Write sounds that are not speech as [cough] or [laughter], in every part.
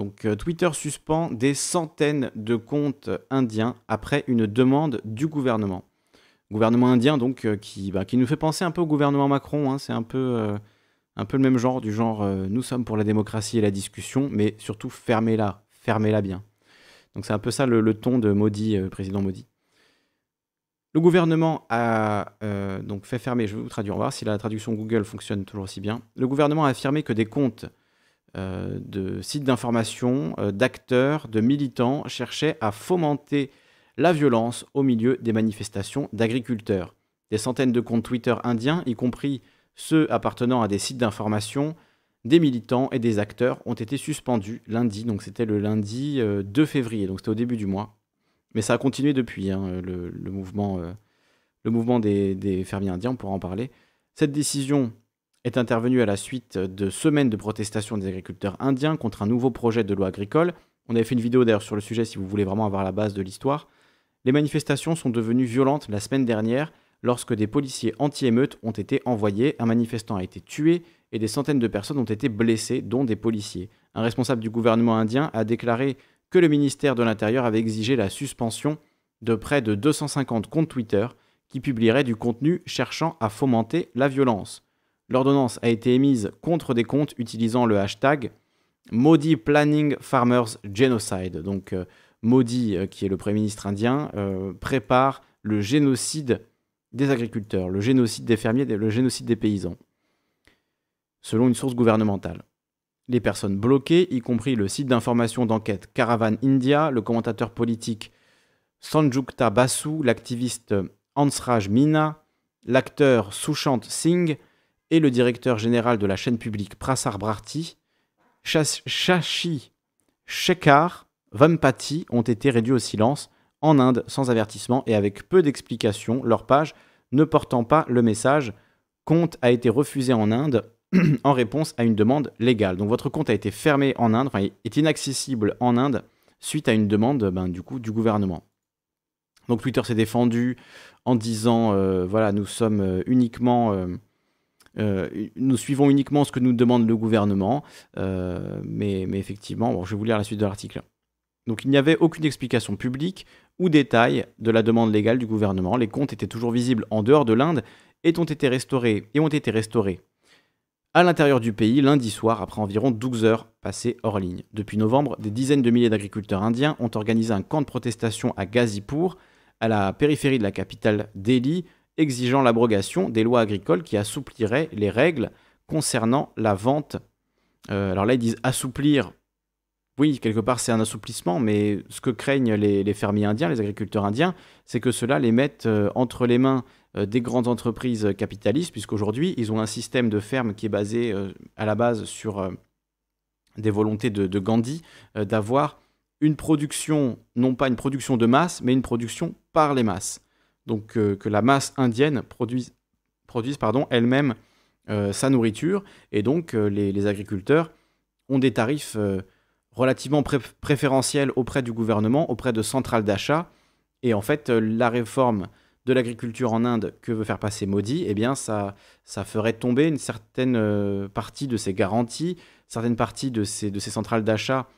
Donc euh, Twitter suspend des centaines de comptes indiens après une demande du gouvernement. Gouvernement indien donc euh, qui, bah, qui, nous fait penser un peu au gouvernement Macron. Hein. c'est un peu, euh, un peu le même genre du genre nous sommes pour la démocratie et la discussion, mais surtout fermez-la, fermez-la bien. Donc c'est un peu ça le, ton de Modi, président Maudit. Le gouvernement a donc fait fermer, je vais vous traduire, on va voir si la traduction Google fonctionne toujours aussi bien. Le gouvernement a affirmé que des comptes euh, de sites d'information, euh, d'acteurs, de militants cherchaient à fomenter la violence au milieu des manifestations d'agriculteurs. Des centaines de comptes Twitter indiens, y compris ceux appartenant à des sites d'information, des militants et des acteurs ont été suspendus lundi, donc c'était le lundi 2 euh, février, donc c'était au début du mois. Mais ça a continué depuis, hein, le, mouvement, le mouvement des, des, fermiers indiens, on pourra en parler. Cette décision est intervenu à la suite de semaines de protestations des agriculteurs indiens contre un nouveau projet de loi agricole. On avait fait une vidéo d'ailleurs sur le sujet si vous voulez vraiment avoir la base de l'histoire. Les manifestations sont devenues violentes la semaine dernière lorsque des policiers anti-émeutes ont été envoyés, un manifestant a été tué et des centaines de personnes ont été blessées, dont des policiers. Un responsable du gouvernement indien a déclaré que le ministère de l'Intérieur avait exigé la suspension de près de 250 comptes Twitter qui publieraient du contenu cherchant à fomenter la violence. L'ordonnance a été émise contre des comptes utilisant le hashtag Modi Planning Farmers Genocide. Donc euh, Modi, euh, qui est le Premier ministre indien, euh, prépare le génocide des agriculteurs, le génocide des fermiers, le génocide des paysans, selon une source gouvernementale. Les personnes bloquées, y compris le site d'information d'enquête Caravan India, le commentateur politique Sanjukta Basu, l'activiste Ansraj Mina, l'acteur Sushant Singh, et le directeur général de la chaîne publique Prasar Bharti, Shashi Shekhar Vampati ont été réduits au silence en Inde sans avertissement et avec peu d'explications, leur page ne portant pas le message compte a été refusé en Inde [clears throat] en réponse à une demande légale. Donc votre compte a été fermé en Inde, enfin est inaccessible en Inde suite à une demande ben, du coup du gouvernement. Donc Twitter s'est défendu en disant euh, voilà nous sommes euh, uniquement euh, euh, nous suivons uniquement ce que nous demande le gouvernement, euh, mais, effectivement, bon, je vais vous lire la suite de l'article. Donc il n'y avait aucune explication publique ou détail de la demande légale du gouvernement. Les comptes étaient toujours visibles en dehors de l'Inde et ont été restaurés. Et ont été restaurés à l'intérieur du pays lundi soir après environ 12 heures passées hors ligne. Depuis novembre, des dizaines de milliers d'agriculteurs indiens ont organisé un camp de protestation à Ghazipur, à la périphérie de la capitale Delhi, exigeant l'abrogation des lois agricoles qui assoupliraient les règles concernant la vente. Euh, alors là, ils disent assouplir. Oui, quelque part, c'est un assouplissement, mais ce que craignent les, fermiers indiens, les agriculteurs indiens, c'est que cela les mette euh, entre les mains euh, des grandes entreprises capitalistes, puisqu'aujourd'hui, ils ont un système de ferme qui est basé à la base sur des volontés de Gandhi d'avoir une production, non pas une production de masse, mais une production par les masses donc euh, que la masse indienne produise, pardon, elle-même euh, sa nourriture, et donc euh, les, agriculteurs ont des tarifs relativement préférentiels auprès du gouvernement, auprès de centrales d'achat, et en fait la réforme de l'agriculture en Inde que veut faire passer Modi, eh bien ça, ça ferait tomber une certaine partie de ces garanties, certaines parties de ces, de ces centrales d'achat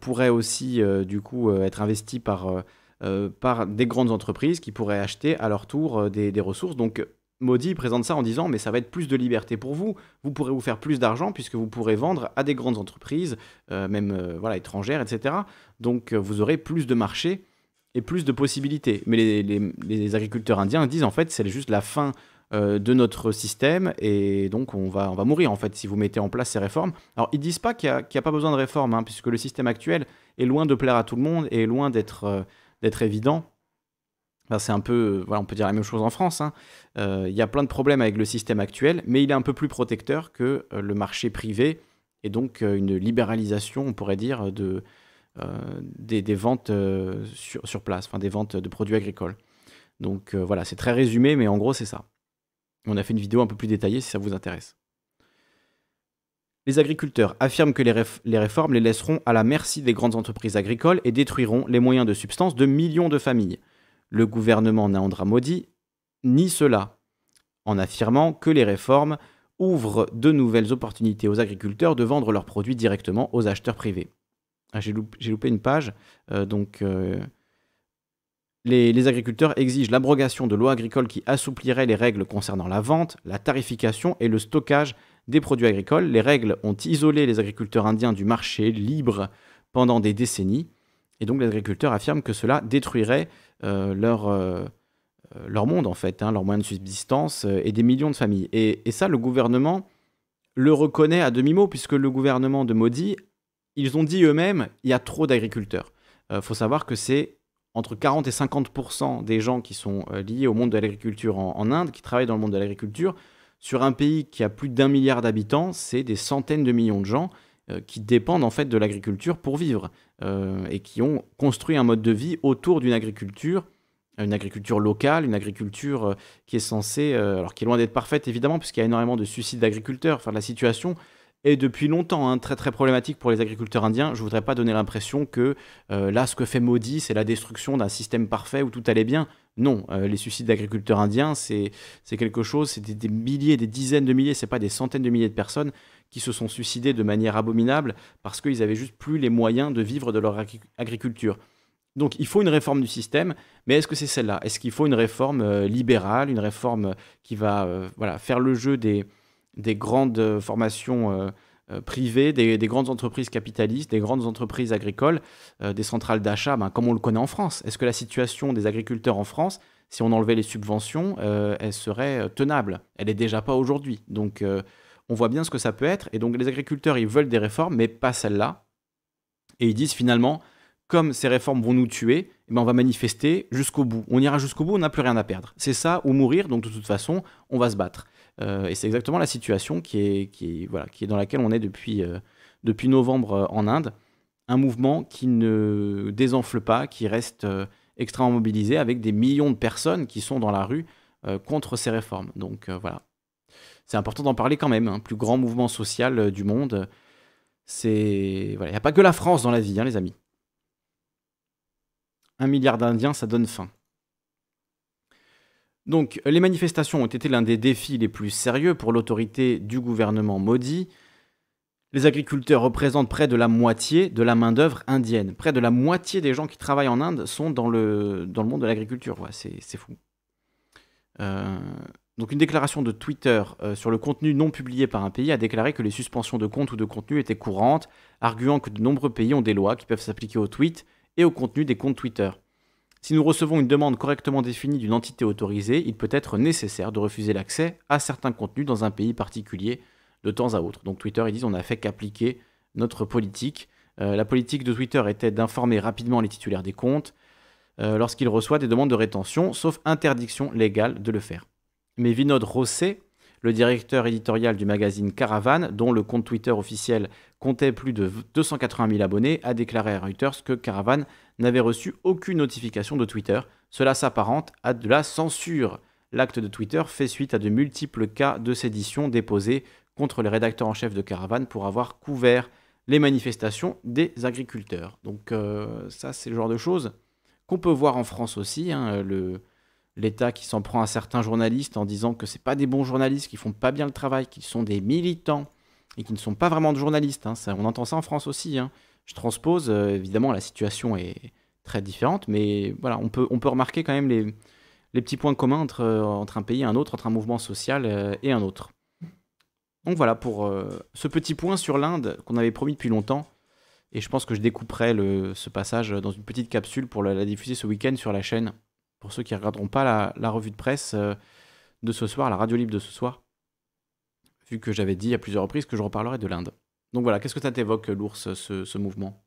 pourraient aussi du coup être investies par euh, par des grandes entreprises qui pourraient acheter à leur tour euh, des, ressources. Donc euh, Modi présente ça en disant mais ça va être plus de liberté pour vous, vous pourrez vous faire plus d'argent puisque vous pourrez vendre à des grandes entreprises, même voilà, étrangères, etc. Donc vous aurez plus de marché et plus de possibilités. Mais les, agriculteurs indiens disent en fait c'est juste la fin de notre système et donc on va, on va mourir en fait si vous mettez en place ces réformes. Alors ils disent pas qu'il n'y a, a, pas besoin de réformes hein, puisque le système actuel est loin de plaire à tout le monde et est loin d'être d'être évident. Ben, c'est un peu, euh, voilà, on peut dire la même chose en France. Hein. Euh, il y a plein de problèmes avec le système actuel, mais il est un peu plus protecteur que euh, le marché privé et donc une libéralisation, on pourrait dire, de, des, ventes sur, place, enfin des ventes de produits agricoles. Donc voilà, c'est très résumé, mais en gros c'est ça. On a fait une vidéo un peu plus détaillée si ça vous intéresse. Les agriculteurs affirment que les, réformes les laisseront à la merci des grandes entreprises agricoles et détruiront les moyens de substance de millions de familles. Le gouvernement Naandra Modi nie cela, en affirmant que les réformes ouvrent de nouvelles opportunités aux agriculteurs de vendre leurs produits directement aux acheteurs privés. Ah, j'ai loupé, une page, euh, donc... Euh, les, agriculteurs exigent l'abrogation de lois agricoles qui assoupliraient les règles concernant la vente, la tarification et le stockage des produits agricoles. Les règles ont isolé les agriculteurs indiens du marché libre pendant des décennies. Et donc les agriculteurs affirment que cela détruirait euh, leur, euh, euh, leur monde, en fait, hein, leur moyen de subsistance et des millions de familles. Et, ça, le gouvernement le reconnaît à demi-mot, puisque le gouvernement de Modi, ils ont dit eux-mêmes, il y a trop d'agriculteurs. Il faut savoir que c'est entre 40 et 50 des gens qui sont liés au monde de l'agriculture en Inde, qui travaillent dans le monde de l'agriculture, sur un pays qui a plus d'un milliard d'habitants, c'est des centaines de millions de gens euh, qui dépendent en fait de l'agriculture pour vivre euh, et qui ont construit un mode de vie autour d'une agriculture, une agriculture locale, une agriculture euh, qui est censée, alors qui est loin d'être parfaite évidemment, puisqu'il y a énormément de suicides d'agriculteurs. Enfin, la situation et depuis longtemps hein, très très problématique pour les agriculteurs indiens. Je voudrais pas donner l'impression que euh, là, ce que fait Modi, c'est la destruction d'un système parfait où tout allait bien. Non, euh, les suicides d'agriculteurs indiens, c'est quelque chose, c'est des, milliers, des dizaines de milliers, c'est pas des centaines de milliers de personnes qui se sont suicidées de manière abominable parce qu'ils avaient juste plus les moyens de vivre de leur agriculture. Donc il faut une réforme du système, mais est-ce que c'est celle-là Est-ce qu'il faut une réforme euh, libérale, une réforme qui va voilà, faire le jeu des, des grandes euh, formations euh, euh, privées, des, grandes entreprises capitalistes, des grandes entreprises agricoles, des centrales d'achat, ben, comme on le connaît en France. Est-ce que la situation des agriculteurs en France, si on enlevait les subventions, elle serait tenable Elle n'est déjà pas aujourd'hui. Donc on voit bien ce que ça peut être. Et donc les agriculteurs, ils veulent des réformes, mais pas celles là Et ils disent finalement, comme ces réformes vont nous tuer, eh ben, on va manifester jusqu'au bout. On ira jusqu'au bout, on n'a plus rien à perdre. C'est ça ou mourir, donc de toute façon, on va se battre. Euh, et c'est exactement la situation qui est, voilà, qui est dans laquelle on est depuis, euh, depuis novembre euh, en Inde. Un mouvement qui ne désenfle pas, qui reste extrêmement mobilisé avec des millions de personnes qui sont dans la rue contre ces réformes. Donc voilà, c'est important d'en parler quand même. Un hein. Plus grand mouvement social du monde. C'est voilà, il n'y a pas que la France dans la vie, hein, les amis. Un milliard d'Indiens, ça donne faim. Donc, les manifestations ont été l'un des défis les plus sérieux pour l'autorité du gouvernement Maudit. Les agriculteurs représentent près de la moitié de la main-d'œuvre indienne. Près de la moitié des gens qui travaillent en Inde sont dans le, monde de l'agriculture. c'est fou. Euh, donc, une déclaration de Twitter euh, sur le contenu non publié par un pays a déclaré que les suspensions de comptes ou de contenu étaient courantes, arguant que de nombreux pays ont des lois qui peuvent s'appliquer aux tweets et au contenu des comptes Twitter. Si nous recevons une demande correctement définie d'une entité autorisée, il peut être nécessaire de refuser l'accès à certains contenus dans un pays particulier de temps à autre. Donc Twitter, ils disent, on n'a fait qu'appliquer notre politique. Euh, la politique de Twitter était d'informer rapidement les titulaires des comptes euh, lorsqu'ils reçoivent des demandes de rétention, sauf interdiction légale de le faire. Mais Vinod Rosset, le directeur éditorial du magazine Caravan, dont le compte Twitter officiel comptait plus de 280 000 abonnés, a déclaré à Reuters que Caravane n'avait reçu aucune notification de Twitter. Cela s'apparente à de la censure. L'acte de Twitter fait suite à de multiples cas de sédition déposés contre les rédacteurs en chef de Caravan pour avoir couvert les manifestations des agriculteurs. Donc euh, ça, c'est le genre de choses qu'on peut voir en France aussi. Hein, le, l'État qui s'en prend à certains journalistes en disant que ce c'est pas des bons journalistes, qui font pas bien le travail, qu'ils sont des militants et qui ne sont pas vraiment de journalistes. Hein. on entend ça en France aussi. Hein. Je transpose, euh, évidemment, la situation est très différente, mais voilà, on peut, on peut remarquer quand même les, petits points communs entre, euh, entre un pays et un autre, entre un mouvement social euh, et un autre. Donc voilà pour ce petit point sur l'Inde qu'on avait promis depuis longtemps. Et je pense que je découperai ce passage dans une petite capsule pour la diffuser ce week-end sur la chaîne pour ceux qui ne regarderont pas la, revue de presse euh, de ce soir, la radio libre de ce soir, vu que j'avais dit à plusieurs reprises que je reparlerai de l'Inde. Donc voilà, qu'est-ce que ça t'évoque, l'ours, ce mouvement